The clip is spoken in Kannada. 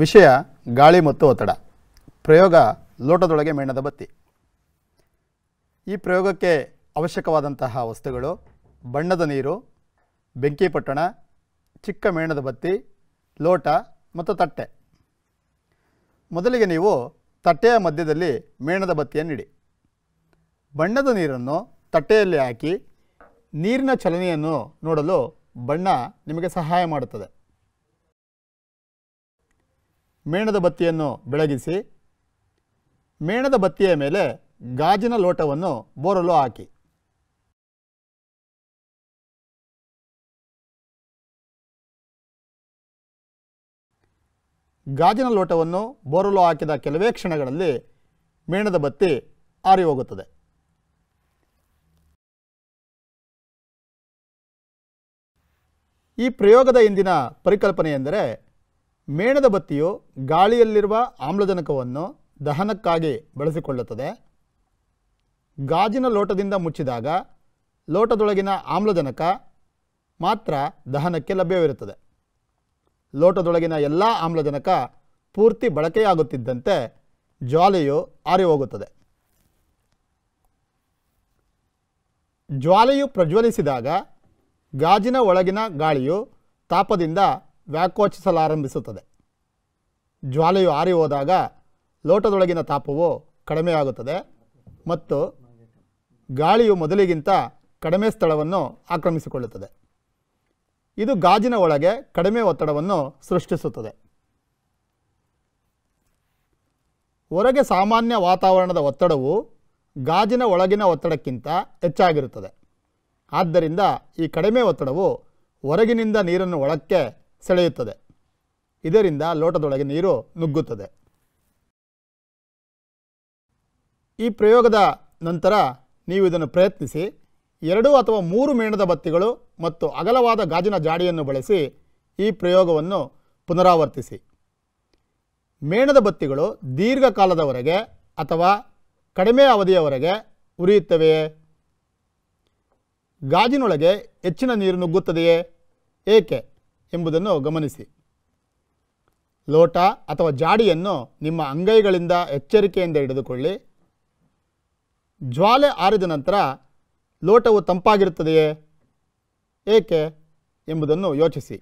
ವಿಷಯ ಗಾಳಿ ಮತ್ತು ಒತ್ತಡ ಪ್ರಯೋಗ ಲೋಟದೊಳಗೆ ಮೇಣದ ಬತ್ತಿ ಈ ಪ್ರಯೋಗಕ್ಕೆ ಅವಶ್ಯಕವಾದಂತಹ ವಸ್ತುಗಳು ಬಣ್ಣದ ನೀರು ಬೆಂಕಿ ಪೊಟ್ಟಣ ಚಿಕ್ಕ ಮೇಣದ ಬತ್ತಿ ಲೋಟ ಮತ್ತು ತಟ್ಟೆ ಮೊದಲಿಗೆ ನೀವು ತಟ್ಟೆಯ ಮಧ್ಯದಲ್ಲಿ ಮೇಣದ ಬತ್ತಿಯನ್ನು ಇಡಿ ಬಣ್ಣದ ನೀರನ್ನು ತಟ್ಟೆಯಲ್ಲಿ ಹಾಕಿ ನೀರಿನ ಚಲನೆಯನ್ನು ನೋಡಲು ಬಣ್ಣ ನಿಮಗೆ ಸಹಾಯ ಮಾಡುತ್ತದೆ ಮೇಣದ ಬತ್ತಿಯನ್ನು ಬೆಳಗಿಸಿ ಮೇಣದ ಬತ್ತಿಯ ಮೇಲೆ ಗಾಜಿನ ಲೋಟವನ್ನು ಬೋರಲು ಹಾಕಿ ಗಾಜಿನ ಲೋಟವನ್ನು ಬೋರಲು ಹಾಕಿದ ಕೆಲವೇ ಕ್ಷಣಗಳಲ್ಲಿ ಮೇಣದ ಬತ್ತಿ ಆರಿ ಹೋಗುತ್ತದೆ ಈ ಪ್ರಯೋಗದ ಹಿಂದಿನ ಪರಿಕಲ್ಪನೆ ಎಂದರೆ ಮೇಣದ ಬತ್ತಿಯು ಗಾಳಿಯಲ್ಲಿರುವ ಆಮ್ಲಜನಕವನ್ನು ದಹನಕ್ಕಾಗಿ ಬಳಸಿಕೊಳ್ಳುತ್ತದೆ ಗಾಜಿನ ಲೋಟದಿಂದ ಮುಚ್ಚಿದಾಗ ಲೋಟದೊಳಗಿನ ಆಮ್ಲಜನಕ ಮಾತ್ರ ದಹನಕ್ಕೆ ಲಭ್ಯವಿರುತ್ತದೆ ಲೋಟದೊಳಗಿನ ಎಲ್ಲ ಆಮ್ಲಜನಕ ಪೂರ್ತಿ ಬಳಕೆಯಾಗುತ್ತಿದ್ದಂತೆ ಜ್ವಾಲೆಯು ಆರಿ ಹೋಗುತ್ತದೆ ಜ್ವಾಲೆಯು ಪ್ರಜ್ವಲಿಸಿದಾಗ ಗಾಜಿನ ಒಳಗಿನ ಗಾಳಿಯು ತಾಪದಿಂದ ವ್ಯಾಕೋಚಿಸಲಾರಂಭಿಸುತ್ತದೆ ಜ್ವಾಲೆಯು ಆರಿ ಹೋದಾಗ ಲೋಟದೊಳಗಿನ ತಾಪವು ಕಡಿಮೆಯಾಗುತ್ತದೆ ಮತ್ತು ಗಾಳಿಯು ಮೊದಲಿಗಿಂತ ಕಡಿಮೆ ಸ್ಥಳವನ್ನು ಆಕ್ರಮಿಸಿಕೊಳ್ಳುತ್ತದೆ ಇದು ಗಾಜಿನ ಒಳಗೆ ಕಡಿಮೆ ಒತ್ತಡವನ್ನು ಸೃಷ್ಟಿಸುತ್ತದೆ ಹೊರಗೆ ಸಾಮಾನ್ಯ ವಾತಾವರಣದ ಒತ್ತಡವು ಗಾಜಿನ ಒಳಗಿನ ಒತ್ತಡಕ್ಕಿಂತ ಹೆಚ್ಚಾಗಿರುತ್ತದೆ ಆದ್ದರಿಂದ ಈ ಕಡಿಮೆ ಒತ್ತಡವು ಹೊರಗಿನಿಂದ ನೀರನ್ನು ಒಳಕ್ಕೆ ಸೆಳೆಯುತ್ತದೆ ಇದರಿಂದ ಲೋಟದೊಳಗೆ ನೀರು ನುಗ್ಗುತ್ತದೆ ಈ ಪ್ರಯೋಗದ ನಂತರ ನೀವು ಇದನ್ನು ಪ್ರಯತ್ನಿಸಿ ಎರಡು ಅಥವಾ ಮೂರು ಮೇಣದ ಬತ್ತಿಗಳು ಮತ್ತು ಅಗಲವಾದ ಗಾಜಿನ ಜಾಡಿಯನ್ನು ಬಳಸಿ ಈ ಪ್ರಯೋಗವನ್ನು ಪುನರಾವರ್ತಿಸಿ ಮೇಣದ ಬತ್ತಿಗಳು ದೀರ್ಘಕಾಲದವರೆಗೆ ಅಥವಾ ಕಡಿಮೆ ಅವಧಿಯವರೆಗೆ ಉರಿಯುತ್ತವೆಯೇ ಗಾಜಿನೊಳಗೆ ಹೆಚ್ಚಿನ ನೀರು ನುಗ್ಗುತ್ತದೆಯೇ ಏಕೆ ಎಂಬುದನ್ನು ಗಮನಿಸಿ ಲೋಟ ಅಥವಾ ಜಾಡಿಯನ್ನು ನಿಮ್ಮ ಅಂಗೈಗಳಿಂದ ಎಚ್ಚರಿಕೆಯಿಂದ ಹಿಡಿದುಕೊಳ್ಳಿ ಜ್ವಾಲೆ ಆರಿದ ನಂತರ ಲೋಟವು ತಂಪಾಗಿರುತ್ತದೆಯೇ ಏಕೆ ಎಂಬುದನ್ನು ಯೋಚಿಸಿ